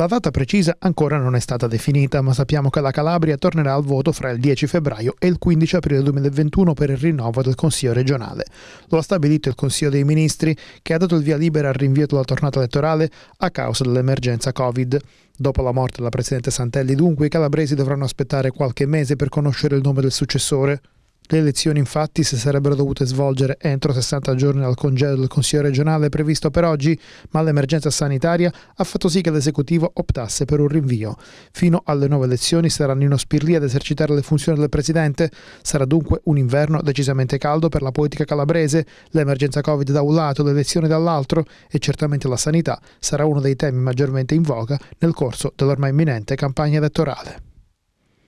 La data precisa ancora non è stata definita, ma sappiamo che la Calabria tornerà al voto fra il 10 febbraio e il 15 aprile 2021 per il rinnovo del Consiglio regionale. Lo ha stabilito il Consiglio dei Ministri, che ha dato il via libera al rinvio della tornata elettorale a causa dell'emergenza Covid. Dopo la morte della Presidente Santelli, dunque, i calabresi dovranno aspettare qualche mese per conoscere il nome del successore. Le elezioni infatti si sarebbero dovute svolgere entro 60 giorni dal congedo del Consiglio regionale previsto per oggi, ma l'emergenza sanitaria ha fatto sì che l'esecutivo optasse per un rinvio. Fino alle nuove elezioni saranno in Ospirli ad esercitare le funzioni del Presidente. Sarà dunque un inverno decisamente caldo per la politica calabrese, l'emergenza Covid da un lato, le elezioni dall'altro e certamente la sanità sarà uno dei temi maggiormente in voga nel corso dell'ormai imminente campagna elettorale.